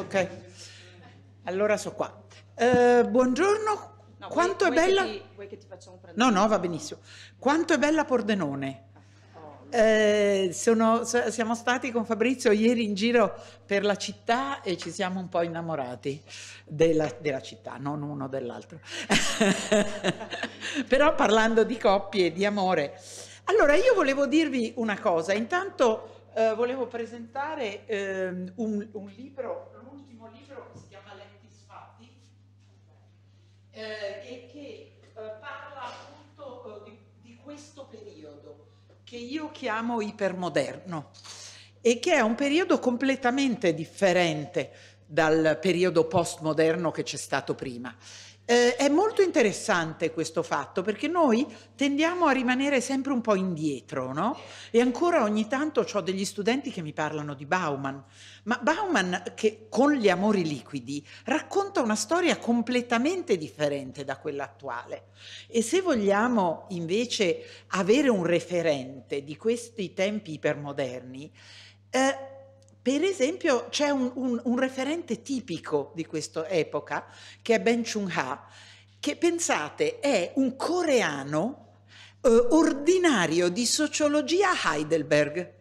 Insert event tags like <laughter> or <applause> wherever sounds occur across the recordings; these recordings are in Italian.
Ok, allora so qua. Eh, buongiorno, no, quanto vuoi, è bella... Che ti, vuoi che ti facciamo prendere? No, no, va benissimo. Quanto è bella Pordenone? Oh. Eh, sono, siamo stati con Fabrizio ieri in giro per la città e ci siamo un po' innamorati della, della città, non uno dell'altro. <laughs> Però parlando di coppie e di amore. Allora, io volevo dirvi una cosa. Intanto eh, volevo presentare eh, un, un libro ultimo libro che si chiama Lentis Fatti eh, e che eh, parla appunto eh, di, di questo periodo che io chiamo ipermoderno e che è un periodo completamente differente dal periodo postmoderno che c'è stato prima. Eh, è molto interessante questo fatto perché noi tendiamo a rimanere sempre un po' indietro, no? E ancora ogni tanto ho degli studenti che mi parlano di Bauman, ma Bauman che con gli amori liquidi racconta una storia completamente differente da quella attuale. E se vogliamo invece avere un referente di questi tempi ipermoderni, eh, per esempio c'è un, un, un referente tipico di questa epoca che è Ben Chung-ha, che pensate è un coreano eh, ordinario di sociologia a Heidelberg.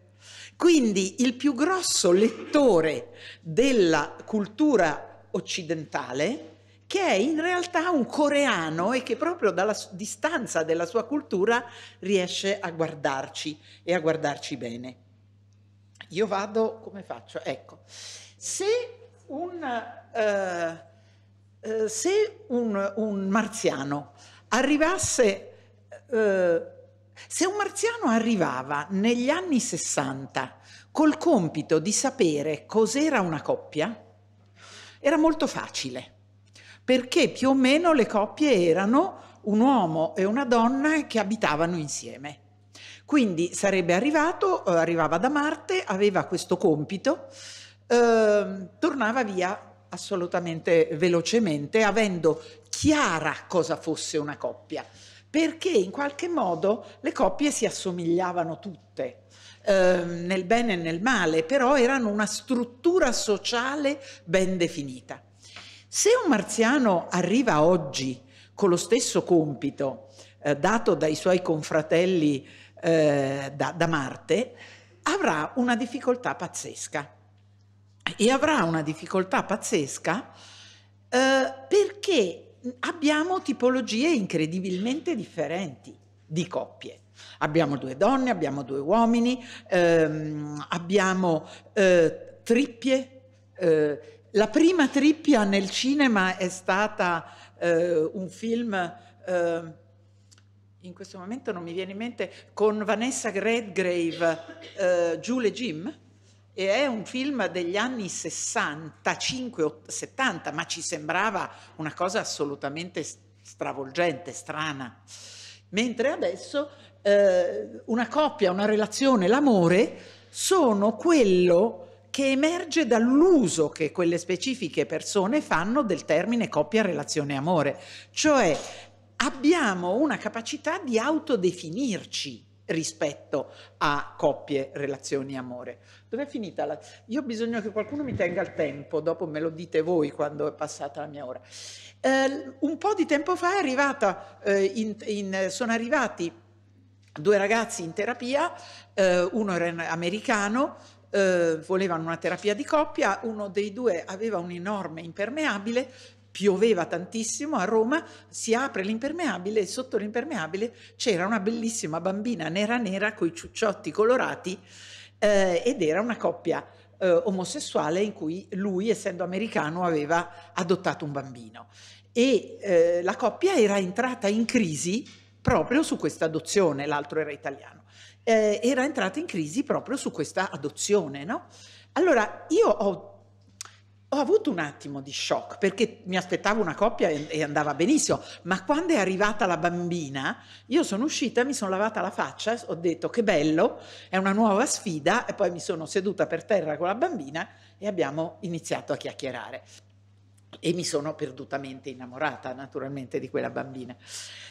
Quindi il più grosso lettore della cultura occidentale, che è in realtà un coreano e che proprio dalla distanza della sua cultura riesce a guardarci e a guardarci bene. Io vado, come faccio? Ecco, se un, uh, uh, se un, un marziano arrivasse, uh, se un marziano arrivava negli anni 60 col compito di sapere cos'era una coppia, era molto facile, perché più o meno le coppie erano un uomo e una donna che abitavano insieme. Quindi sarebbe arrivato, eh, arrivava da Marte, aveva questo compito, eh, tornava via assolutamente velocemente, avendo chiara cosa fosse una coppia, perché in qualche modo le coppie si assomigliavano tutte. Eh, nel bene e nel male, però erano una struttura sociale ben definita. Se un marziano arriva oggi con lo stesso compito eh, dato dai suoi confratelli eh, da, da Marte, avrà una difficoltà pazzesca. E avrà una difficoltà pazzesca eh, perché abbiamo tipologie incredibilmente differenti di coppie. Abbiamo due donne, abbiamo due uomini, ehm, abbiamo eh, trippie. Eh, la prima trippia nel cinema è stata eh, un film ehm, in questo momento non mi viene in mente, con Vanessa Redgrave, eh, Giule Jim, e è un film degli anni 65, 70, ma ci sembrava una cosa assolutamente stravolgente, strana. Mentre adesso eh, una coppia, una relazione, l'amore sono quello che emerge dall'uso che quelle specifiche persone fanno del termine coppia, relazione, amore. Cioè abbiamo una capacità di autodefinirci rispetto a coppie, relazioni, amore. Dov'è finita la... Io ho bisogno che qualcuno mi tenga il tempo, dopo me lo dite voi quando è passata la mia ora. Eh, un po' di tempo fa arrivata, eh, in, in, sono arrivati due ragazzi in terapia, eh, uno era americano, eh, volevano una terapia di coppia, uno dei due aveva un enorme impermeabile, pioveva tantissimo a Roma, si apre l'impermeabile e sotto l'impermeabile c'era una bellissima bambina nera nera coi ciucciotti colorati eh, ed era una coppia eh, omosessuale in cui lui, essendo americano, aveva adottato un bambino. E eh, la coppia era entrata in crisi proprio su questa adozione, l'altro era italiano, eh, era entrata in crisi proprio su questa adozione, no? Allora, io ho ho avuto un attimo di shock perché mi aspettavo una coppia e, andava benissimo, ma quando è arrivata la bambina, io sono uscita, mi sono lavata la faccia, ho detto che bello, è una nuova sfida e poi mi sono seduta per terra con la bambina e abbiamo iniziato a chiacchierare. E mi sono perdutamente innamorata naturalmente di quella bambina.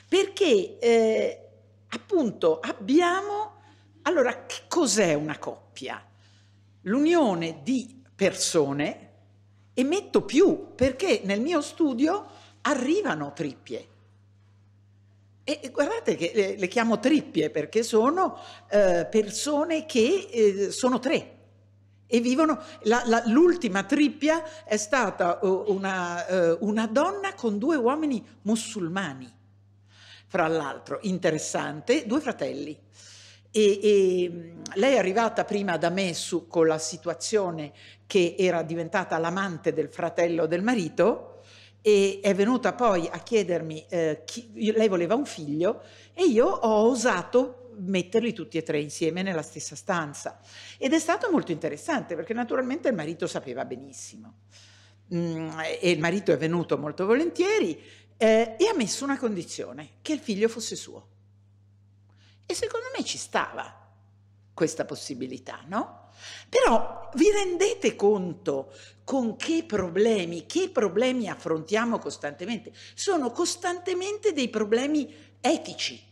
Perché eh, appunto abbiamo... Allora, che cos'è una coppia? L'unione di persone e metto più perché nel mio studio arrivano trippie. E guardate che eh, le, chiamo trippie perché sono eh, persone che eh, sono tre e vivono. La, la, l'ultima trippia è stata eh, una, eh, una donna con due uomini musulmani, fra l'altro interessante, due fratelli. E, e, mm, lei è arrivata prima da me su, con la situazione che era diventata l'amante del fratello del marito e è venuta poi a chiedermi, eh, chi, lei voleva un figlio e io ho osato metterli tutti e tre insieme nella stessa stanza. Ed è stato molto interessante perché naturalmente il marito sapeva benissimo mm, e il marito è venuto molto volentieri eh, e ha messo una condizione, che il figlio fosse suo. E secondo me ci stava questa possibilità, no? Però vi rendete conto con che problemi, che problemi affrontiamo costantemente? Sono costantemente dei problemi etici,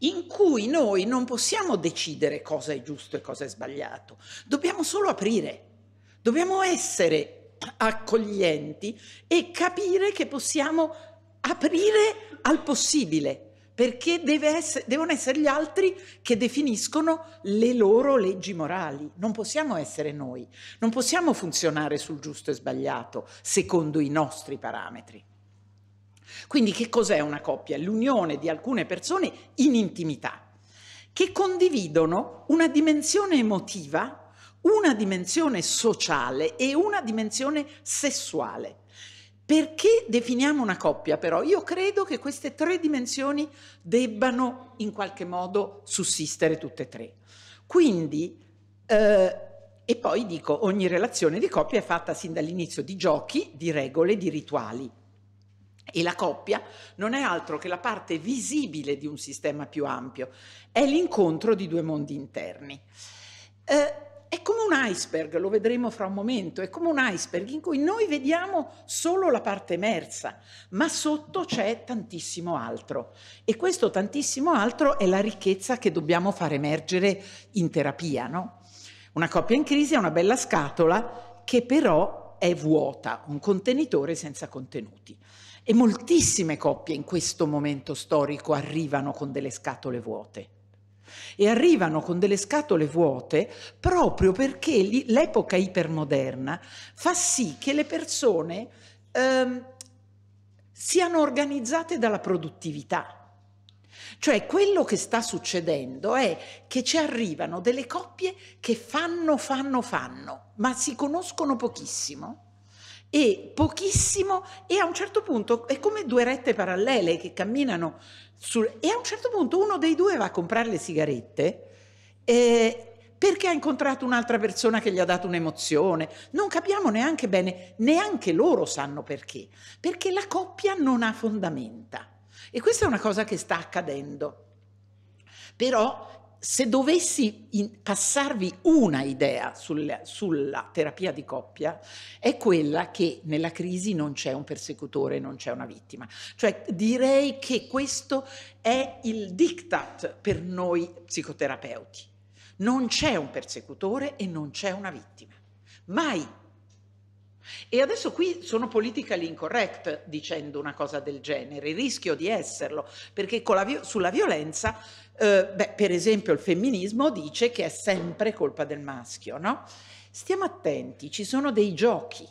in cui noi non possiamo decidere cosa è giusto e cosa è sbagliato, dobbiamo solo aprire, dobbiamo essere accoglienti e capire che possiamo aprire al possibile perché essere, devono essere gli altri che definiscono le loro leggi morali, non possiamo essere noi, non possiamo funzionare sul giusto e sbagliato secondo i nostri parametri. Quindi che cos'è una coppia? L'unione di alcune persone in intimità, che condividono una dimensione emotiva, una dimensione sociale e una dimensione sessuale perché definiamo una coppia però? Io credo che queste tre dimensioni debbano in qualche modo sussistere tutte e tre. Quindi, eh, e poi dico, ogni relazione di coppia è fatta sin dall'inizio di giochi, di regole, di rituali. E la coppia non è altro che la parte visibile di un sistema più ampio, è l'incontro di due mondi interni. Eh, è come un iceberg, lo vedremo fra un momento, è come un iceberg in cui noi vediamo solo la parte emersa, ma sotto c'è tantissimo altro. E questo tantissimo altro è la ricchezza che dobbiamo far emergere in terapia. No? Una coppia in crisi è una bella scatola che però è vuota, un contenitore senza contenuti. E moltissime coppie in questo momento storico arrivano con delle scatole vuote e arrivano con delle scatole vuote proprio perché l'epoca ipermoderna fa sì che le persone ehm, siano organizzate dalla produttività. Cioè quello che sta succedendo è che ci arrivano delle coppie che fanno, fanno, fanno, ma si conoscono pochissimo e pochissimo e a un certo punto è come due rette parallele che camminano sul, e a un certo punto uno dei due va a comprare le sigarette eh, perché ha incontrato un'altra persona che gli ha dato un'emozione. Non capiamo neanche bene, neanche loro sanno perché, perché la coppia non ha fondamenta. E questa è una cosa che sta accadendo. Però se dovessi in, passarvi una idea sul, sulla terapia di coppia, è quella che nella crisi non c'è un persecutore, non c'è una vittima. Cioè direi che questo è il diktat per noi psicoterapeuti. Non c'è un persecutore e non c'è una vittima. Mai e adesso qui sono politically incorrect dicendo una cosa del genere, rischio di esserlo, perché la, sulla violenza, eh, beh, per esempio il femminismo dice che è sempre colpa del maschio, no? Stiamo attenti, ci sono dei giochi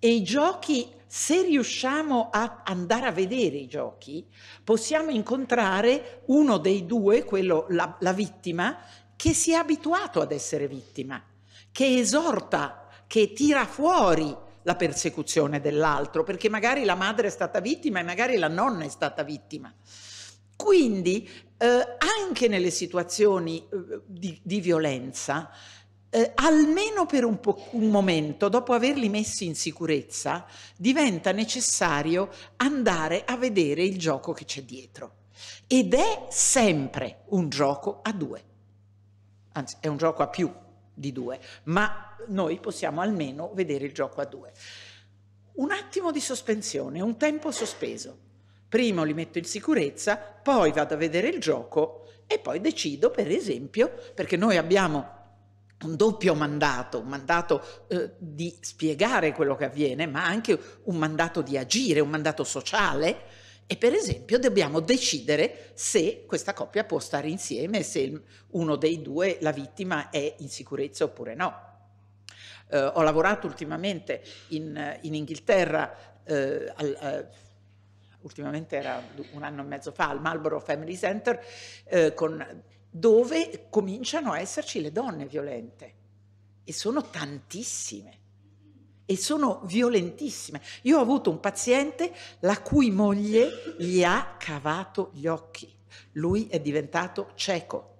e i giochi, se riusciamo a andare a vedere i giochi, possiamo incontrare uno dei due, quello, la, la vittima, che si è abituato ad essere vittima, che esorta che tira fuori la persecuzione dell'altro, perché magari la madre è stata vittima e magari la nonna è stata vittima. Quindi eh, anche nelle situazioni eh, di, di, violenza, eh, almeno per un, po- un momento, dopo averli messi in sicurezza, diventa necessario andare a vedere il gioco che c'è dietro. Ed è sempre un gioco a due, anzi è un gioco a più di due, ma noi possiamo almeno vedere il gioco a due. Un attimo di sospensione, un tempo sospeso. Prima li metto in sicurezza, poi vado a vedere il gioco e poi decido, per esempio, perché noi abbiamo un doppio mandato, un mandato eh, di spiegare quello che avviene, ma anche un mandato di agire, un mandato sociale. E per esempio dobbiamo decidere se questa coppia può stare insieme, se uno dei due, la vittima, è in sicurezza oppure no. Eh, ho lavorato ultimamente in, eh, in Inghilterra, eh, al, eh, ultimamente era un anno e mezzo fa, al Marlborough Family Center, eh, con, dove cominciano a esserci le donne violente e sono tantissime e sono violentissime. Io ho avuto un paziente la cui moglie gli ha cavato gli occhi, lui è diventato cieco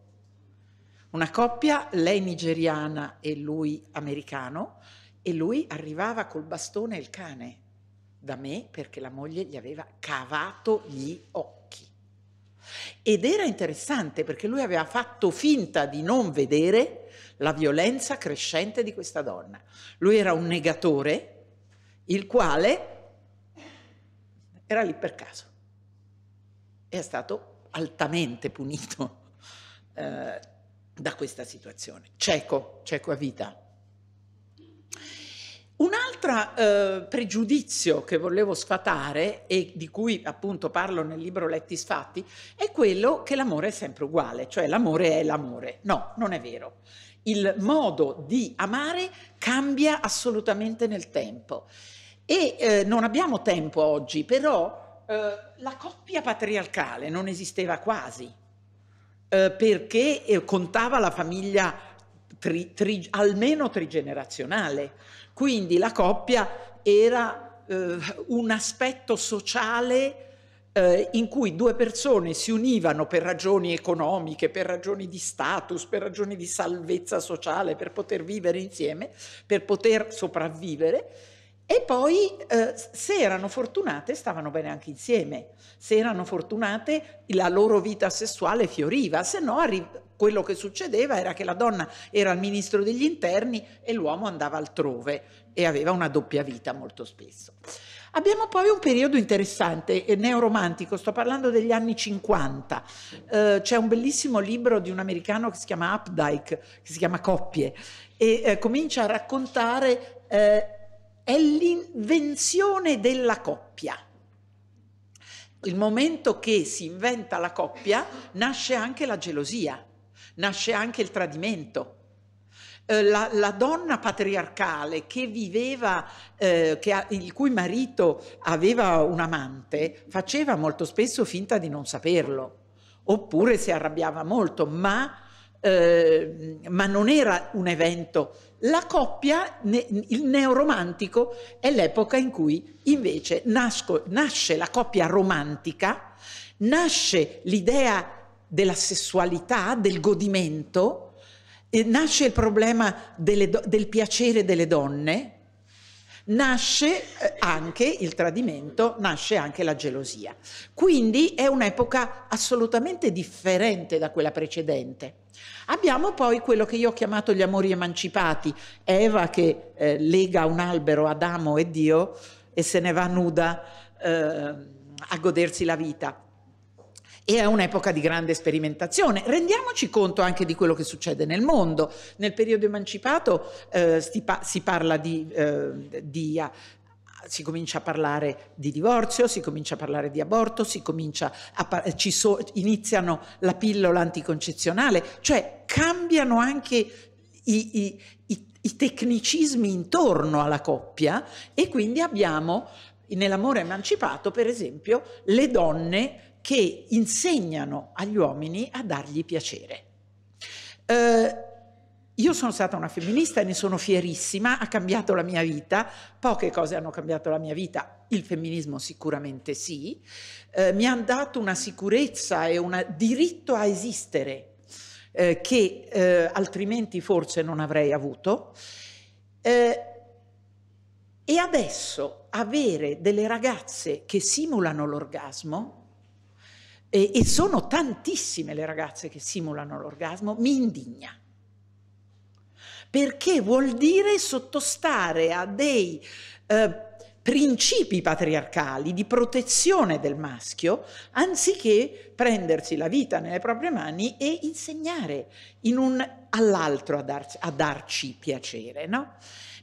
una coppia, lei nigeriana e lui americano, e lui arrivava col bastone e il cane da me perché la moglie gli aveva cavato gli occhi. Ed era interessante perché lui aveva fatto finta di non vedere la violenza crescente di questa donna. Lui era un negatore, il quale era lì per caso. È stato altamente punito. Eh, da questa situazione. Cieco, cieco a vita. Un altro eh, pregiudizio che volevo sfatare e di cui appunto parlo nel libro Letti Sfatti è quello che l'amore è sempre uguale, cioè l'amore è l'amore. No, non è vero. Il modo di amare cambia assolutamente nel tempo e eh, non abbiamo tempo oggi, però eh, la coppia patriarcale non esisteva quasi eh, perché eh, contava la famiglia tri, tri, almeno trigenerazionale. Quindi la coppia era eh, un aspetto sociale eh, in cui due persone si univano per ragioni economiche, per ragioni di status, per ragioni di salvezza sociale, per poter vivere insieme, per poter sopravvivere e poi, eh, se erano fortunate, stavano bene anche insieme. Se erano fortunate, la loro vita sessuale fioriva, se no quello che succedeva era che la donna era al ministro degli interni e l'uomo andava altrove e aveva una doppia vita molto spesso. Abbiamo poi un periodo interessante eh, neoromantico, sto parlando degli anni 50. Eh, c'è un bellissimo libro di un americano che si chiama Updike, che si chiama Coppie, e eh, comincia a raccontare eh, è l'invenzione della coppia. Il momento che si inventa la coppia nasce anche la gelosia, nasce anche il tradimento. Eh, la, la, donna patriarcale che viveva, eh, che, il cui marito aveva un amante, faceva molto spesso finta di non saperlo, oppure si arrabbiava molto, ma, eh, ma non era un evento la coppia, il neoromantico, è l'epoca in cui invece nasco, nasce la coppia romantica, nasce l'idea della sessualità, del godimento, nasce il problema delle, del piacere delle donne, nasce eh, anche il tradimento, nasce anche la gelosia. Quindi è un'epoca assolutamente differente da quella precedente. Abbiamo poi quello che io ho chiamato gli amori emancipati, Eva che eh, lega un albero Adamo e Dio e se ne va nuda eh, a godersi la vita. E è un'epoca di grande sperimentazione. Rendiamoci conto anche di quello che succede nel mondo. Nel periodo emancipato eh, si, pa- si, parla di, eh, di si comincia a parlare di divorzio, si comincia a parlare di aborto, si comincia a, eh, ci so, iniziano la pillola anticoncezionale, cioè cambiano anche i, i, i, i tecnicismi intorno alla coppia e quindi abbiamo nell'amore emancipato, per esempio, le donne che insegnano agli uomini a dargli piacere. Eh, io sono stata una femminista e ne sono fierissima, ha cambiato la mia vita, poche cose hanno cambiato la mia vita, il femminismo sicuramente sì, eh, mi ha dato una sicurezza e un diritto a esistere eh, che eh, altrimenti forse non avrei avuto. Eh, e adesso avere delle ragazze che simulano l'orgasmo, e, e sono tantissime le ragazze che simulano l'orgasmo, mi indigna perché vuol dire sottostare a dei eh, principi patriarcali di protezione del maschio, anziché prendersi la vita nelle proprie mani e insegnare in all'altro a, darci, a darci piacere. No?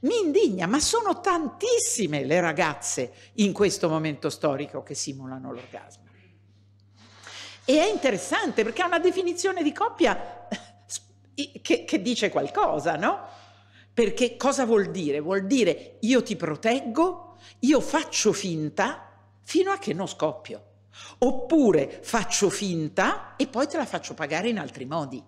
Mi indigna, ma sono tantissime le ragazze in questo momento storico che simulano l'orgasmo. E è interessante perché ha una definizione di coppia che, che dice qualcosa, no? Perché cosa vuol dire? Vuol dire io ti proteggo, io faccio finta fino a che non scoppio. Oppure faccio finta e poi te la faccio pagare in altri modi.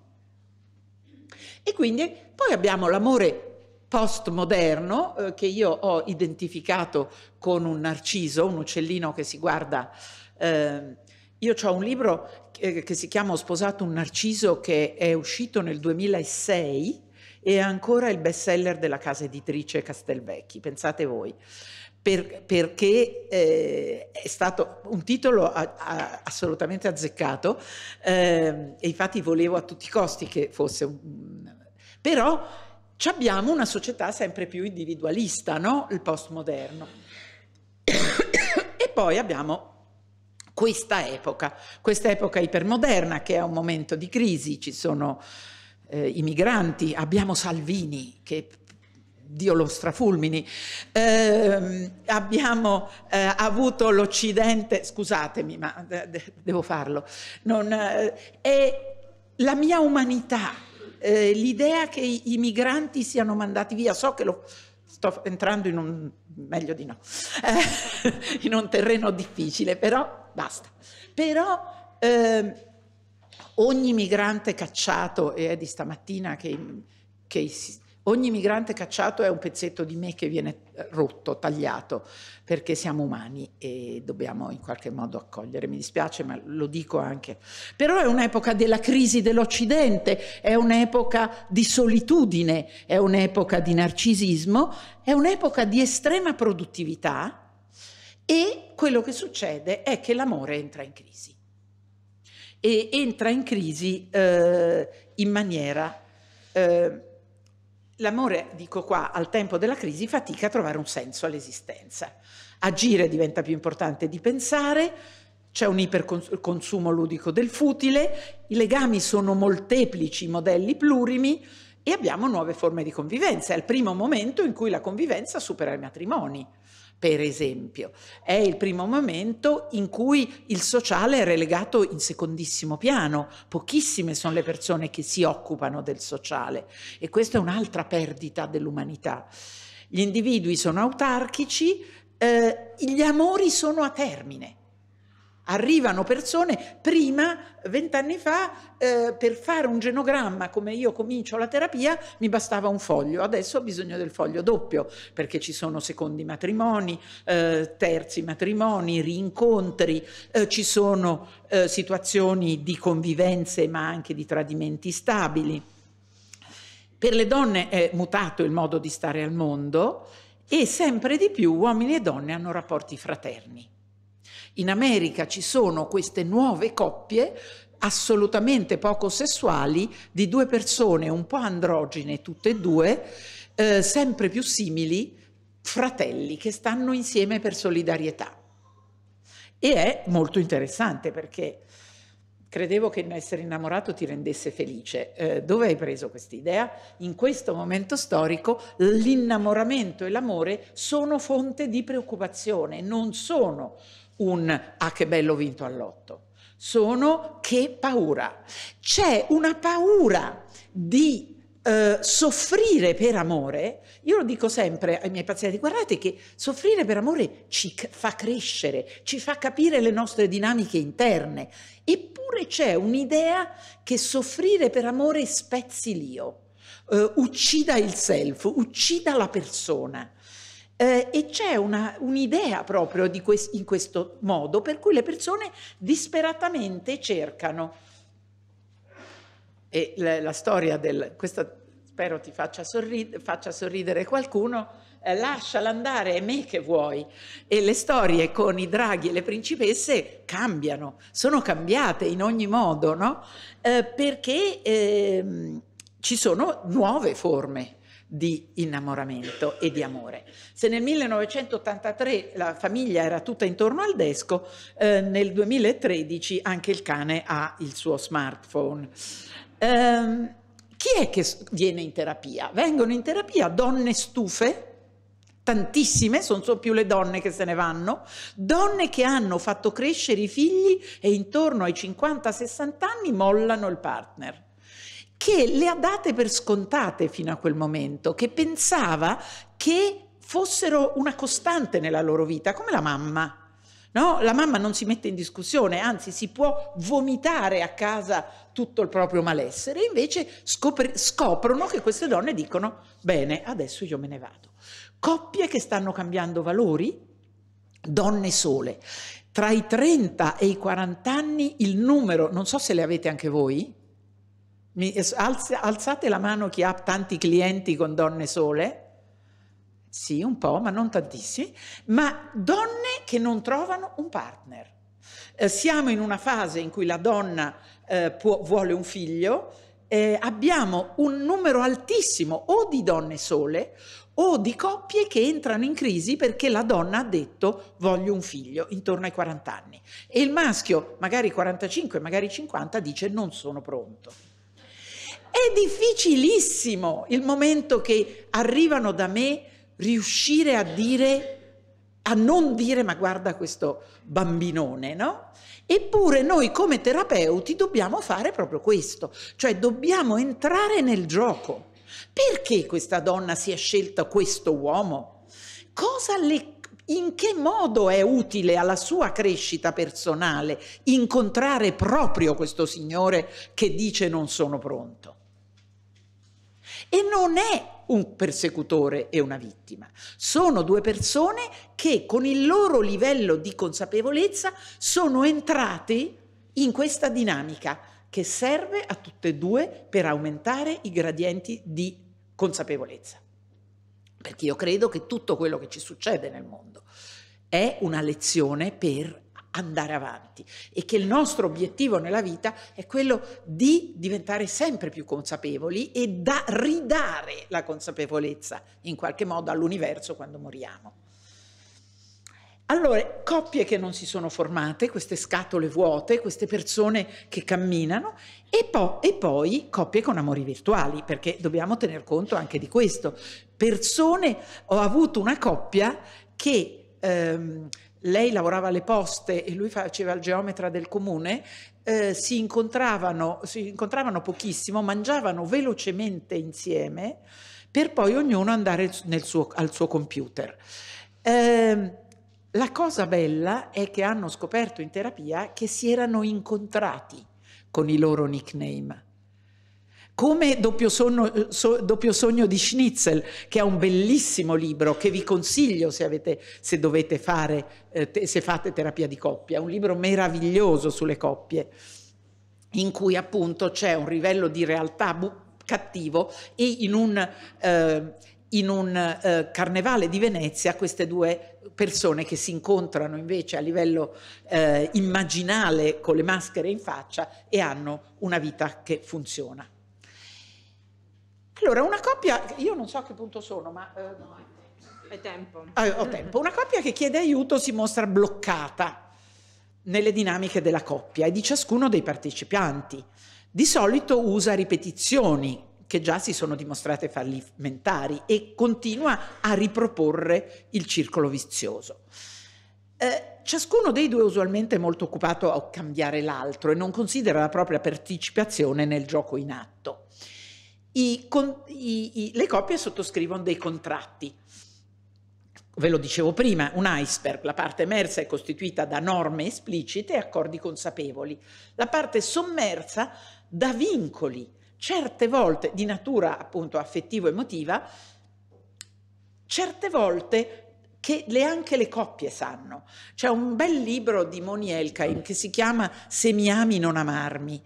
E quindi poi abbiamo l'amore postmoderno eh, che io ho identificato con un narciso, un uccellino che si guarda eh, io ho un libro che, eh, che si chiama Ho sposato un narciso che è uscito nel 2006 e è ancora il bestseller della casa editrice Castelvecchi, pensate voi. Per, perché eh, è stato un titolo a, a, assolutamente azzeccato eh, e infatti volevo a tutti i costi che fosse un... però abbiamo una società sempre più individualista, no? il postmoderno. <coughs> e poi abbiamo questa epoca, questa epoca ipermoderna che è un momento di crisi, ci sono eh, i migranti, abbiamo Salvini che Dio lo strafulmini, eh, abbiamo eh, avuto l'Occidente, scusatemi ma de de devo farlo, non, eh, è la mia umanità, eh, l'idea che i, i migranti siano mandati via, so che lo sto entrando in un, meglio di no, eh, <laughs> in un terreno difficile, però basta. Però eh, ogni migrante cacciato, e è di stamattina che, che Ogni migrante cacciato è un pezzetto di me che viene eh, rotto, tagliato, perché siamo umani e dobbiamo in qualche modo accogliere. Mi dispiace, ma lo dico anche. Però è un'epoca della crisi dell'Occidente, è un'epoca di solitudine, è un'epoca di narcisismo, è un'epoca di estrema produttività e quello che succede è che l'amore entra in crisi. E entra in crisi eh, in maniera... Eh, l'amore, dico qua, al tempo della crisi fatica a trovare un senso all'esistenza. Agire diventa più importante di pensare, c'è un iperconsumo ludico del futile, i legami sono molteplici, i modelli plurimi e abbiamo nuove forme di convivenza. È il primo momento in cui la convivenza supera i matrimoni per esempio. È il primo momento in cui il sociale è relegato in secondissimo piano, pochissime sono le persone che si occupano del sociale e questa è un'altra perdita dell'umanità. Gli individui sono autarchici, eh, gli amori sono a termine Arrivano persone, prima, vent'anni fa, eh, per fare un genogramma, come io comincio la terapia, mi bastava un foglio, adesso ho bisogno del foglio doppio, perché ci sono secondi matrimoni, eh, terzi matrimoni, rincontri, eh, ci sono eh, situazioni di convivenze ma anche di tradimenti stabili. Per le donne è mutato il modo di stare al mondo e sempre di più uomini e donne hanno rapporti fraterni in America ci sono queste nuove coppie assolutamente poco sessuali di due persone un po' androgene tutte e due, eh, sempre più simili, fratelli che stanno insieme per solidarietà. E è molto interessante perché credevo che essere innamorato ti rendesse felice. Eh, dove hai preso questa idea? In questo momento storico l'innamoramento e l'amore sono fonte di preoccupazione, non sono un ah che bello vinto all'otto, sono che paura. C'è una paura di eh, soffrire per amore, io lo dico sempre ai miei pazienti, guardate che soffrire per amore ci fa crescere, ci fa capire le nostre dinamiche interne, eppure c'è un'idea che soffrire per amore spezzi l'io. Uh, uccida il self, uccida la persona. Eh, e c'è una, un'idea proprio quest- in questo modo per cui le persone disperatamente cercano. E la, la storia del... Questa spero ti faccia, sorrid- faccia sorridere qualcuno, eh, lasciala andare, è me che vuoi. E le storie con i draghi e le principesse cambiano, sono cambiate in ogni modo, no? Eh, perché ehm, ci sono nuove forme di innamoramento e di amore. Se nel 1983 la famiglia era tutta intorno al desco, eh, nel 2013 anche il cane ha il suo smartphone. Ehm, chi è che viene in terapia? Vengono in terapia donne stufe, tantissime, non sono più le donne che se ne vanno, donne che hanno fatto crescere i figli e intorno ai 50-60 anni mollano il partner che le ha date per scontate fino a quel momento, che pensava che fossero una costante nella loro vita, come la mamma. No? La mamma non si mette in discussione, anzi si può vomitare a casa tutto il proprio malessere, invece scopri- scoprono che queste donne dicono bene, adesso io me ne vado. Coppie che stanno cambiando valori, donne sole. Tra i 30 e i 40 anni il numero, non so se le avete anche voi, mi, alz, alzate la mano chi ha tanti clienti con donne sole. Sì, un po', ma non tantissimi. Ma donne che non trovano un partner. Eh, siamo in una fase in cui la donna eh, può, vuole un figlio. Eh, abbiamo un numero altissimo o di donne sole o di coppie che entrano in crisi perché la donna ha detto voglio un figlio intorno ai 40 anni e il maschio, magari 45, magari 50, dice non sono pronto. È difficilissimo il momento che arrivano da me riuscire a dire a non dire ma guarda questo bambinone, no? Eppure noi come terapeuti dobbiamo fare proprio questo, cioè dobbiamo entrare nel gioco. Perché questa donna si è scelta questo uomo? Le, in che modo è utile alla sua crescita personale incontrare proprio questo signore che dice non sono pronto? e non è un persecutore e una vittima. Sono due persone che con il loro livello di consapevolezza sono entrate in questa dinamica che serve a tutte e due per aumentare i gradienti di consapevolezza. Perché io credo che tutto quello che ci succede nel mondo è una lezione per andare avanti e che il nostro obiettivo nella vita è quello di diventare sempre più consapevoli e da ridare la consapevolezza in qualche modo all'universo quando moriamo. Allora, coppie che non si sono formate, queste scatole vuote, queste persone che camminano e, po- e, poi coppie con amori virtuali, perché dobbiamo tener conto anche di questo. Persone, ho avuto una coppia che ehm, lei lavorava alle poste e lui faceva il geometra del comune, eh, si, incontravano, si incontravano pochissimo, mangiavano velocemente insieme per poi ognuno andare suo, al suo computer. Eh, la cosa bella è che hanno scoperto in terapia che si erano incontrati con i loro nickname come doppio, sonno, eh, so, doppio sogno di Schnitzel, che è un bellissimo libro che vi consiglio se, avete, se dovete fare, eh, te, se fate terapia di coppia, è un libro meraviglioso sulle coppie, in cui appunto c'è un livello di realtà bu- cattivo e in un... Eh, in un eh, carnevale di Venezia queste due persone che si incontrano invece a livello eh, immaginale con le maschere in faccia e hanno una vita che funziona. Allora, una coppia, io non so a che punto sono, ma... Eh, è tempo. Ah, ho tempo. Una coppia che chiede aiuto si mostra bloccata nelle dinamiche della coppia e di ciascuno dei partecipanti. Di solito usa ripetizioni che già si sono dimostrate fallimentari e continua a riproporre il circolo vizioso. Eh, ciascuno dei due usualmente è molto occupato a cambiare l'altro e non considera la propria partecipazione nel gioco in atto i, i, le coppie sottoscrivono dei contratti. Ve lo dicevo prima, un iceberg, la parte emersa è costituita da norme esplicite e accordi consapevoli, la parte sommersa da vincoli, certe volte di natura appunto affettivo-emotiva, certe volte che le, anche le coppie sanno. C'è un bel libro di Moni Elkain che si chiama Se mi ami non amarmi,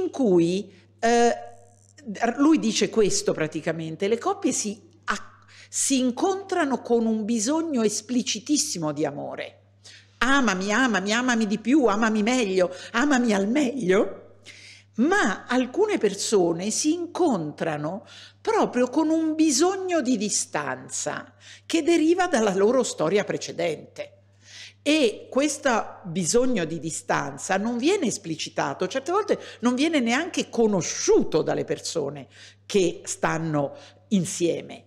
in cui eh, lui dice questo praticamente, le coppie si, a, si incontrano con un bisogno esplicitissimo di amore. Amami, amami, amami di più, amami meglio, amami al meglio ma alcune persone si incontrano proprio con un bisogno di distanza che deriva dalla loro storia precedente. E questo bisogno di distanza non viene esplicitato, certe volte non viene neanche conosciuto dalle persone che stanno insieme,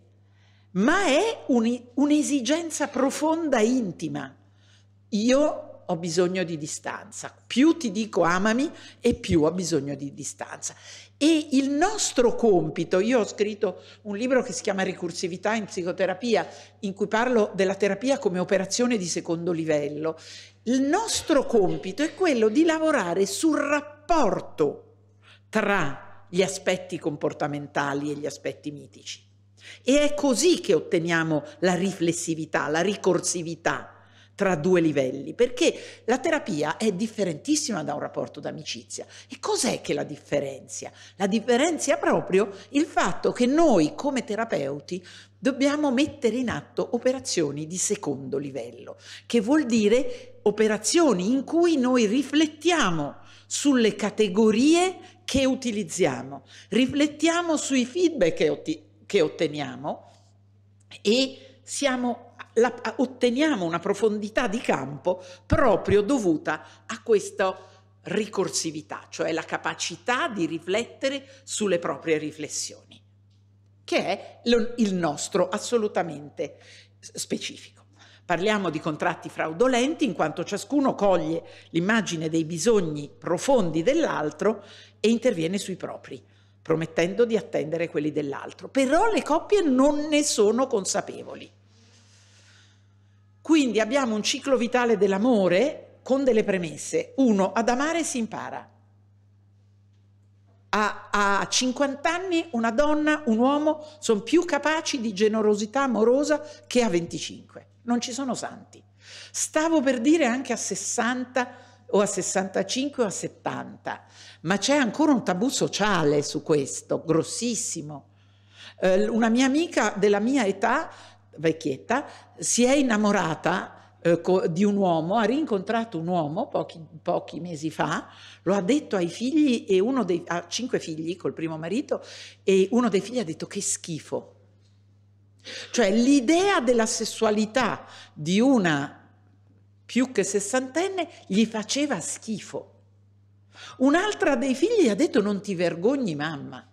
ma è un'esigenza profonda, intima. Io ho bisogno di distanza. Più ti dico amami e più ho bisogno di distanza. E il nostro compito, io ho scritto un libro che si chiama Ricursività in psicoterapia, in cui parlo della terapia come operazione di secondo livello. Il nostro compito è quello di lavorare sul rapporto tra gli aspetti comportamentali e gli aspetti mitici. E è così che otteniamo la riflessività, la ricorsività tra due livelli, perché la terapia è differentissima da un rapporto d'amicizia. E cos'è che la differenzia? La differenzia proprio il fatto che noi come terapeuti dobbiamo mettere in atto operazioni di secondo livello, che vuol dire operazioni in cui noi riflettiamo sulle categorie che utilizziamo, riflettiamo sui feedback che, otteniamo e siamo la, otteniamo una profondità di campo proprio dovuta a questa ricorsività, cioè la capacità di riflettere sulle proprie riflessioni, che è lo, il nostro assolutamente specifico. Parliamo di contratti fraudolenti in quanto ciascuno coglie l'immagine dei bisogni profondi dell'altro e interviene sui propri, promettendo di attendere quelli dell'altro. Però le coppie non ne sono consapevoli. Quindi abbiamo un ciclo vitale dell'amore con delle premesse. Uno, ad amare si impara. A, a 50 anni una donna, un uomo sono più capaci di generosità amorosa che a 25. Non ci sono santi. Stavo per dire anche a 60 o a 65 o a 70, ma c'è ancora un tabù sociale su questo, grossissimo. Eh, una mia amica della mia età vecchietta, si è innamorata eh, di un uomo, ha rincontrato un uomo pochi, pochi, mesi fa, lo ha detto ai figli e uno dei, ha cinque figli col primo marito e uno dei figli ha detto che schifo. Cioè l'idea della sessualità di una più che sessantenne gli faceva schifo. Un'altra dei figli ha detto non ti vergogni mamma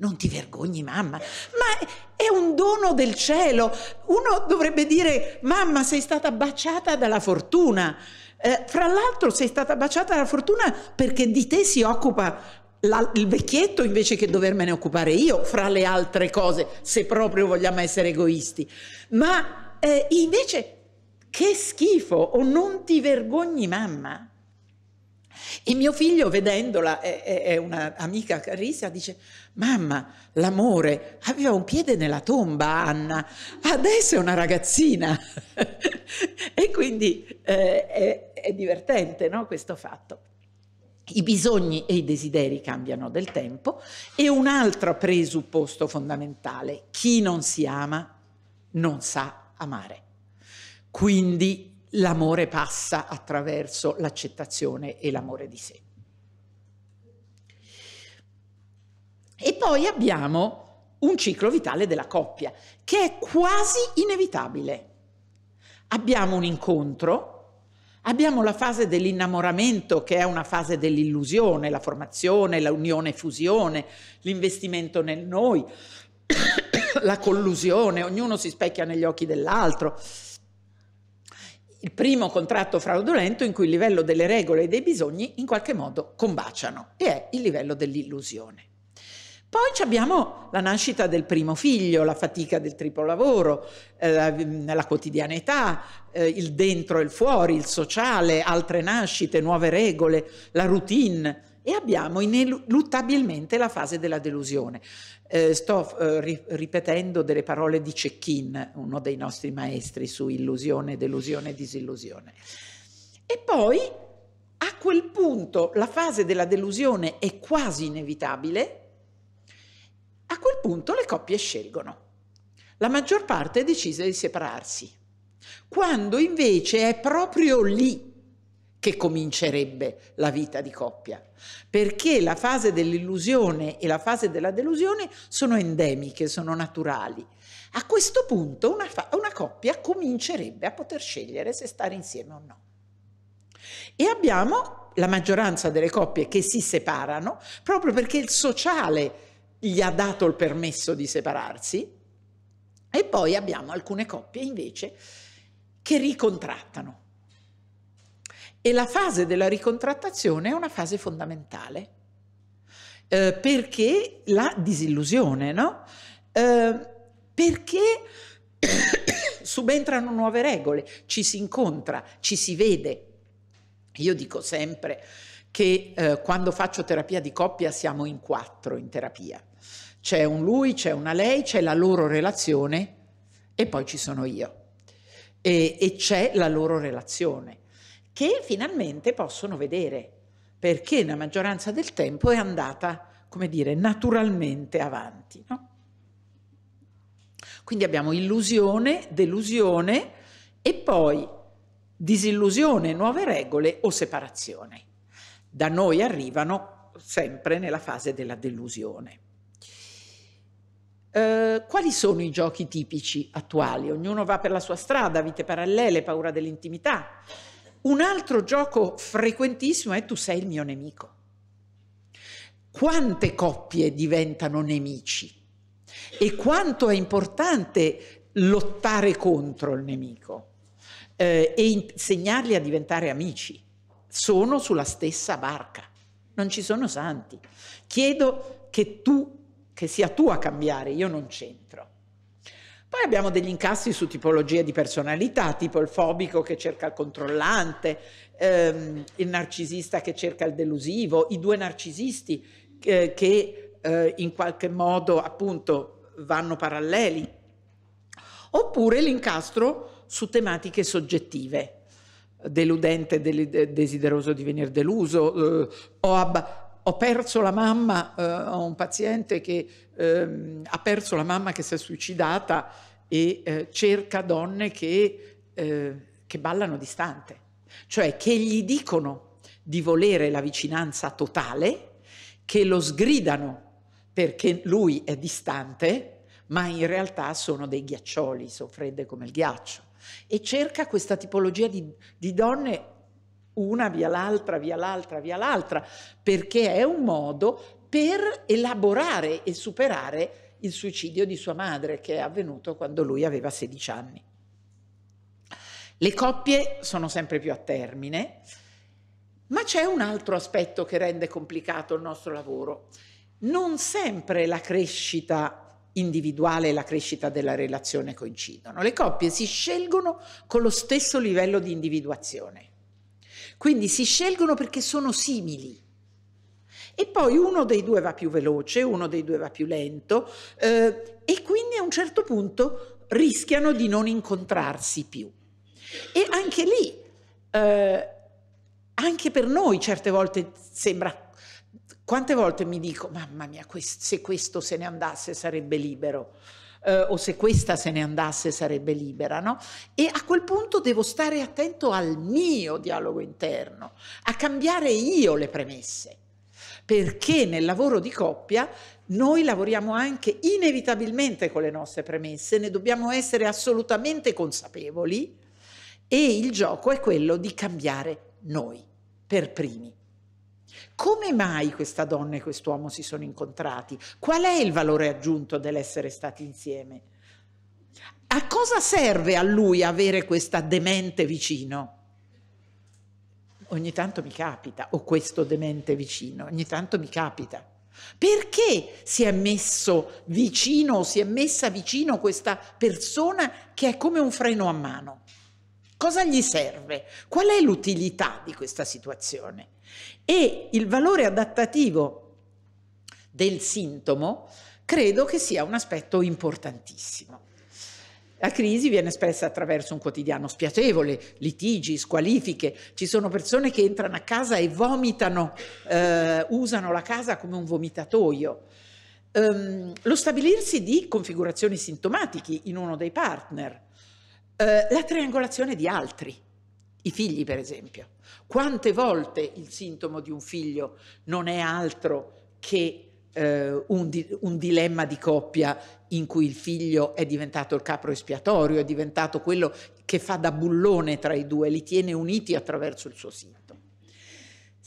non ti vergogni mamma, ma è un dono del cielo. Uno dovrebbe dire mamma sei stata baciata dalla fortuna. Eh, fra l'altro sei stata baciata dalla fortuna perché di te si occupa la, il vecchietto invece che dovermene occupare io, fra le altre cose, se proprio vogliamo essere egoisti. Ma eh, invece che schifo o non ti vergogni mamma? E mio figlio vedendola, è, è, è un'amica carissima, dice Mamma, l'amore aveva un piede nella tomba, Anna, adesso è una ragazzina. <laughs> e quindi eh, è, è, divertente no, questo fatto. I bisogni e i desideri cambiano del tempo e un altro presupposto fondamentale, chi non si ama non sa amare. Quindi l'amore passa attraverso l'accettazione e l'amore di sé. poi abbiamo un ciclo vitale della coppia, che è quasi inevitabile. Abbiamo un incontro, abbiamo la fase dell'innamoramento, che è una fase dell'illusione, la formazione, l'unione fusione, l'investimento nel noi, <coughs> la collusione, ognuno si specchia negli occhi dell'altro. Il primo contratto fraudolento in cui il livello delle regole e dei bisogni in qualche modo combaciano, e è il livello dell'illusione. Poi abbiamo la nascita del primo figlio, la fatica del triplo lavoro, eh, la, quotidianità, eh, il dentro e il fuori, il sociale, altre nascite, nuove regole, la routine e abbiamo ineluttabilmente la fase della delusione. Eh, sto eh, ri ripetendo delle parole di Cecchin, uno dei nostri maestri su illusione, delusione e disillusione. E poi a quel punto la fase della delusione è quasi inevitabile a quel punto le coppie scelgono. La maggior parte decise di separarsi, quando invece è proprio lì che comincerebbe la vita di coppia, perché la fase dell'illusione e la fase della delusione sono endemiche, sono naturali. A questo punto una, fa- una coppia comincerebbe a poter scegliere se stare insieme o no. E abbiamo la maggioranza delle coppie che si separano proprio perché il sociale gli ha dato il permesso di separarsi e poi abbiamo alcune coppie invece che ricontrattano. E la fase della ricontrattazione è una fase fondamentale eh, perché la disillusione, no? Eh, perché <coughs> subentrano nuove regole, ci si incontra, ci si vede. Io dico sempre che eh, quando faccio terapia di coppia siamo in quattro in terapia c'è un lui, c'è una lei, c'è la loro relazione e poi ci sono io. E, e c'è la loro relazione che finalmente possono vedere perché la maggioranza del tempo è andata, come dire, naturalmente avanti. No? Quindi abbiamo illusione, delusione e poi disillusione, nuove regole o separazione. Da noi arrivano sempre nella fase della delusione. Eh, quali sono i giochi tipici attuali? Ognuno va per la sua strada, vite parallele, paura dell'intimità. Un altro gioco frequentissimo è tu sei il mio nemico. Quante coppie diventano nemici e quanto è importante lottare contro il nemico eh, e insegnarli a diventare amici. Sono sulla stessa barca, non ci sono santi. Chiedo che tu che sia tu a cambiare, io non c'entro. Poi abbiamo degli incassi su tipologie di personalità, tipo il fobico che cerca il controllante, ehm, il narcisista che cerca il delusivo, i due narcisisti che, eh, che eh, in qualche modo appunto vanno paralleli, oppure l'incastro su tematiche soggettive, deludente, del desideroso di venire deluso eh, o abbandonato ho perso la mamma, eh, ho un paziente che eh, ha perso la mamma che si è suicidata e eh, cerca donne che, eh, che ballano distante, cioè che gli dicono di volere la vicinanza totale, che lo sgridano perché lui è distante, ma in realtà sono dei ghiaccioli, sono fredde come il ghiaccio. E cerca questa tipologia di, di donne una via l'altra, via l'altra, via l'altra, perché è un modo per elaborare e superare il suicidio di sua madre che è avvenuto quando lui aveva 16 anni. Le coppie sono sempre più a termine, ma c'è un altro aspetto che rende complicato il nostro lavoro. Non sempre la crescita individuale e la crescita della relazione coincidono. Le coppie si scelgono con lo stesso livello di individuazione. Quindi si scelgono perché sono simili. E poi uno dei due va più veloce, uno dei due va più lento eh, e quindi a un certo punto rischiano di non incontrarsi più. E anche lì, eh, anche per noi certe volte sembra... Quante volte mi dico, mamma mia, se questo se ne andasse sarebbe libero eh, o se questa se ne andasse sarebbe libera, no? E a quel punto devo stare attento al mio dialogo interno, a cambiare io le premesse, perché nel lavoro di coppia noi lavoriamo anche inevitabilmente con le nostre premesse, ne dobbiamo essere assolutamente consapevoli e il gioco è quello di cambiare noi per primi. Come mai questa donna e quest'uomo si sono incontrati? Qual è il valore aggiunto dell'essere stati insieme? A cosa serve a lui avere questa demente vicino? Ogni tanto mi capita, o questo demente vicino, ogni tanto mi capita. Perché si è messo vicino o si è messa vicino questa persona che è come un freno a mano? Cosa gli serve? Qual è l'utilità di questa situazione? E il valore adattativo del sintomo credo che sia un aspetto importantissimo. La crisi viene espressa attraverso un quotidiano spiacevole, litigi, squalifiche. Ci sono persone che entrano a casa e vomitano, eh, usano la casa come un vomitatoio. Um, lo stabilirsi di configurazioni sintomatiche in uno dei partner, eh, la triangolazione di altri, i figli per esempio. Quante volte il sintomo di un figlio non è altro che eh, un, di, un, dilemma di coppia in cui il figlio è diventato il capro espiatorio, è diventato quello che fa da bullone tra i due, li tiene uniti attraverso il suo sintomo.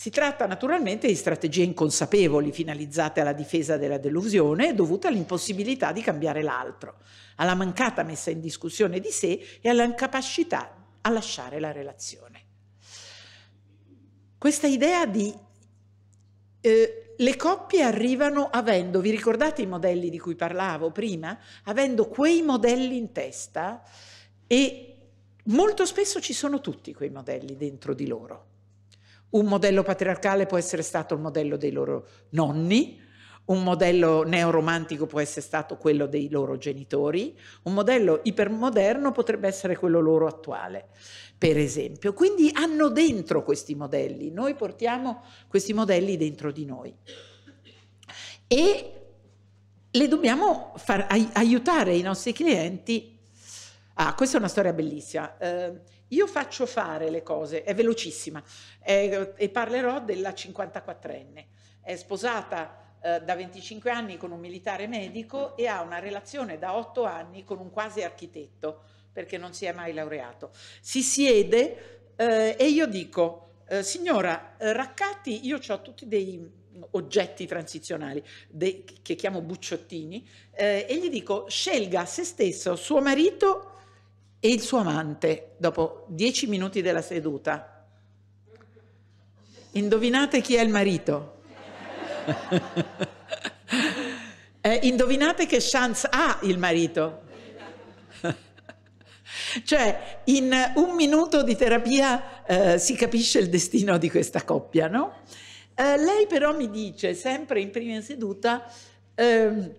Si tratta naturalmente di strategie inconsapevoli finalizzate alla difesa della delusione dovuta all'impossibilità di cambiare l'altro, alla mancata messa in discussione di sé e all'incapacità a lasciare la relazione. Questa idea di eh, le coppie arrivano avendo, vi ricordate i modelli di cui parlavo prima? Avendo quei modelli in testa e molto spesso ci sono tutti quei modelli dentro di loro un modello patriarcale può essere stato il modello dei loro nonni, un modello neoromantico può essere stato quello dei loro genitori, un modello ipermoderno potrebbe essere quello loro attuale, per esempio. Quindi hanno dentro questi modelli, noi portiamo questi modelli dentro di noi. E le dobbiamo far, ai, aiutare i nostri clienti. Ah, questa è una storia bellissima. Eh, io faccio fare le cose, è velocissima, eh, e parlerò della 54enne. È sposata eh, da 25 anni con un militare medico e ha una relazione da 8 anni con un quasi architetto, perché non si è mai laureato. Si siede eh, e io dico, eh, signora, eh, Raccatti, io ho tutti dei oggetti transizionali de, che chiamo bucciottini eh, e gli dico scelga se stesso suo marito e il suo amante dopo dieci minuti della seduta. Indovinate chi è il marito? <laughs> eh, indovinate che chance ha il marito? cioè, in un minuto di terapia eh, si capisce il destino di questa coppia, no? Eh, lei però mi dice, sempre in prima seduta, eh,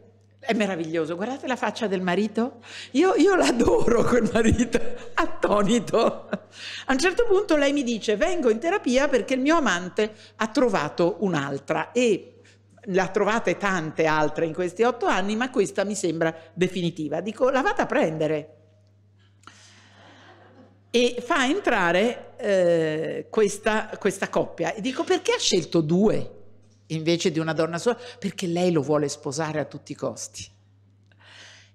è meraviglioso, guardate la faccia del marito. Io, io l'adoro quel marito, <laughs> attonito. A un certo punto lei mi dice: Vengo in terapia perché il mio amante ha trovato un'altra e l'ha trovate tante altre in questi otto anni, ma questa mi sembra definitiva. Dico: La vado a prendere. E fa entrare eh, questa, questa coppia. E dico: Perché ha scelto due? invece di una donna sola, perché lei lo vuole sposare a tutti i costi.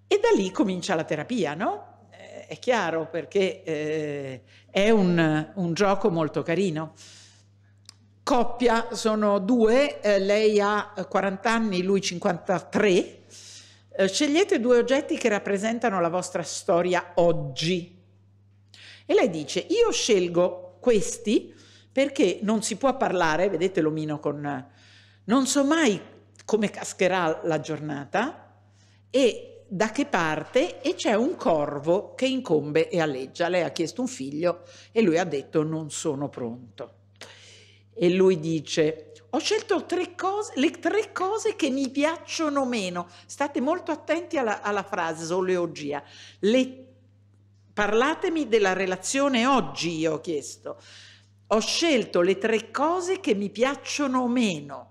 E da lì comincia la terapia, no? Eh, è chiaro perché eh, è un, un, gioco molto carino. Coppia sono due, eh, lei ha 40 anni, lui 53. Eh, scegliete due oggetti che rappresentano la vostra storia oggi. E lei dice, io scelgo questi perché non si può parlare, vedete l'omino con non so mai come cascherà la giornata e da che parte e c'è un corvo che incombe e alleggia. Lei ha chiesto un figlio e lui ha detto non sono pronto. E lui dice ho scelto tre cose, le tre cose che mi piacciono meno. State molto attenti alla, alla frase zoologia. Le, parlatemi della relazione oggi, io ho chiesto. Ho scelto le tre cose che mi piacciono meno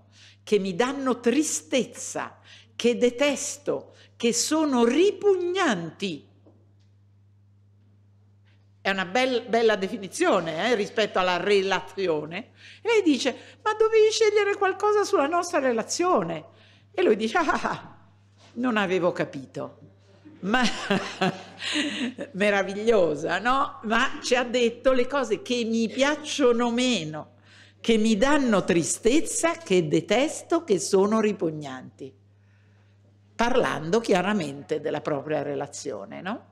che mi danno tristezza, che detesto, che sono ripugnanti. È una bel, bella definizione eh, rispetto alla relazione. E lei dice, ma dovevi scegliere qualcosa sulla nostra relazione. E lui dice, ah, ah non avevo capito. Ma <laughs> meravigliosa, no? Ma ci ha detto le cose che mi piacciono meno che mi danno tristezza, che detesto, che sono ripugnanti, parlando chiaramente della propria relazione, no?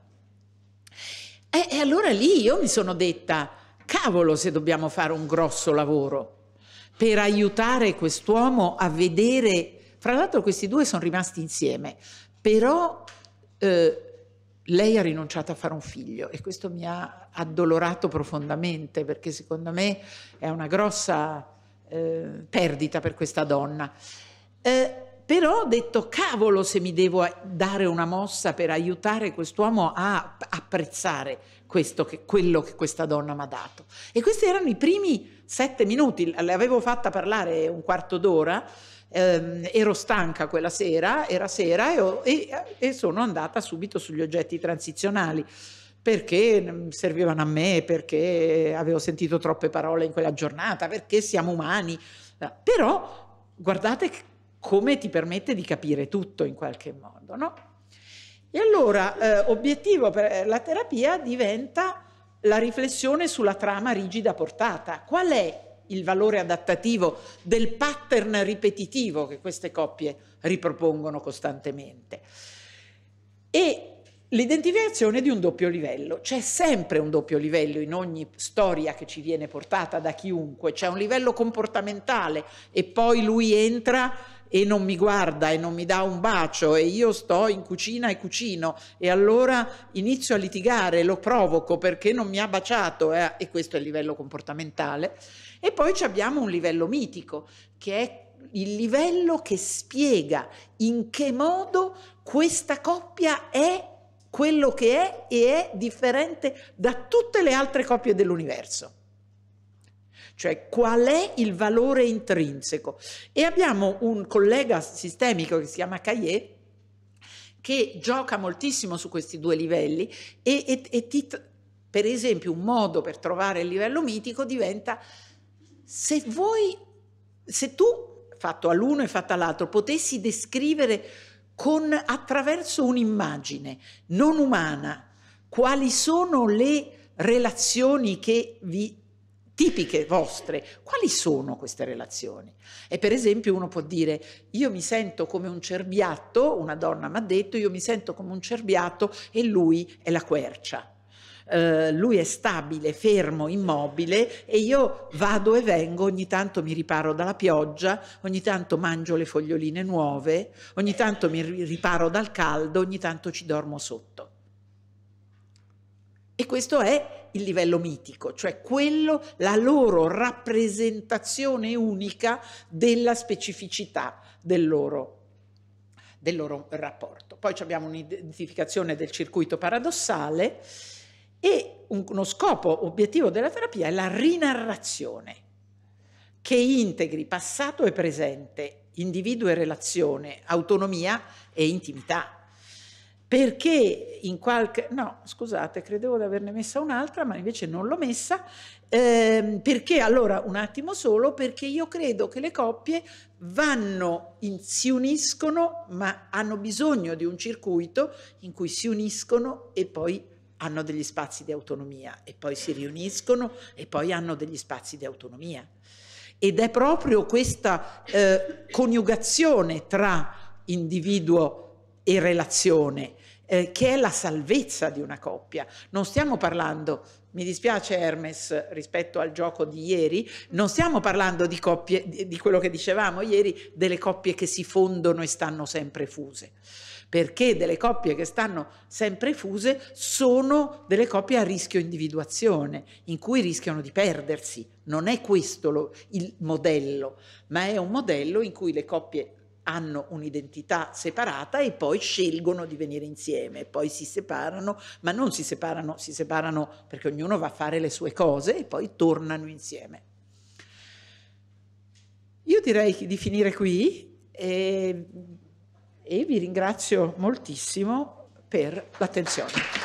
E, e allora lì io mi sono detta, cavolo se dobbiamo fare un grosso lavoro per aiutare quest'uomo a vedere, fra l'altro questi due sono rimasti insieme, però eh, lei ha rinunciato a fare un figlio e questo mi ha addolorato profondamente perché secondo me è una grossa eh, perdita per questa donna. Eh, però ho detto cavolo se mi devo dare una mossa per aiutare quest'uomo a apprezzare questo che, quello che questa donna mi ha dato. E questi erano i primi sette minuti, le avevo fatta parlare un quarto d'ora, ehm, ero stanca quella sera, era sera e, ho, e, e sono andata subito sugli oggetti transizionali perché mm, servivano a me, perché avevo sentito troppe parole in quella giornata, perché siamo umani. Però guardate come ti permette di capire tutto in qualche modo, no? E allora eh, obiettivo per eh, la terapia diventa la riflessione sulla trama rigida portata. Qual è il valore adattativo del pattern ripetitivo che queste coppie ripropongono costantemente? E L'identificazione di un doppio livello. C'è sempre un doppio livello in ogni storia che ci viene portata da chiunque. C'è un livello comportamentale e poi lui entra e non mi guarda e non mi dà un bacio e io sto in cucina e cucino e allora inizio a litigare, lo provoco perché non mi ha baciato eh? e questo è il livello comportamentale. E poi abbiamo un livello mitico che è il livello che spiega in che modo questa coppia è quello che è e è differente da tutte le altre coppie dell'universo. Cioè qual è il valore intrinseco? E abbiamo un collega sistemico che si chiama Cahiers che gioca moltissimo su questi due livelli e, e, e ti, per esempio un modo per trovare il livello mitico diventa se voi, se tu fatto all'uno e fatto all'altro potessi descrivere con, attraverso un'immagine non umana, quali sono le relazioni che vi tipiche vostre, quali sono queste relazioni? E per esempio uno può dire io mi sento come un cerbiatto, una donna mi ha detto io mi sento come un cerbiatto e lui è la quercia. Eh, lui è stabile, fermo, immobile e io vado e vengo, ogni tanto mi riparo dalla pioggia, ogni tanto mangio le foglioline nuove, ogni tanto mi riparo dal caldo, ogni tanto ci dormo sotto. E questo è il livello mitico, cioè quello, la loro rappresentazione unica della specificità del loro, del loro rapporto. Poi abbiamo un'identificazione del circuito paradossale e uno scopo obiettivo della terapia è la rinarrazione, che integri passato e presente, individuo e relazione, autonomia e intimità. Perché in qualche... No, scusate, credevo di averne messa un'altra, ma invece non l'ho messa. Eh, perché allora, un attimo solo, perché io credo che le coppie vanno, in, si uniscono, ma hanno bisogno di un circuito in cui si uniscono e poi hanno degli spazi di autonomia e poi si riuniscono e poi hanno degli spazi di autonomia. Ed è proprio questa eh, coniugazione tra individuo e relazione eh, che è la salvezza di una coppia. Non stiamo parlando, mi dispiace Hermes rispetto al gioco di ieri, non stiamo parlando di coppie, di, di quello che dicevamo ieri, delle coppie che si fondono e stanno sempre fuse perché delle coppie che stanno sempre fuse sono delle coppie a rischio individuazione, in cui rischiano di perdersi. Non è questo lo, il modello, ma è un modello in cui le coppie hanno un'identità separata e poi scelgono di venire insieme, poi si separano, ma non si separano, si separano perché ognuno va a fare le sue cose e poi tornano insieme. Io direi di finire qui. E e vi ringrazio moltissimo per l'attenzione.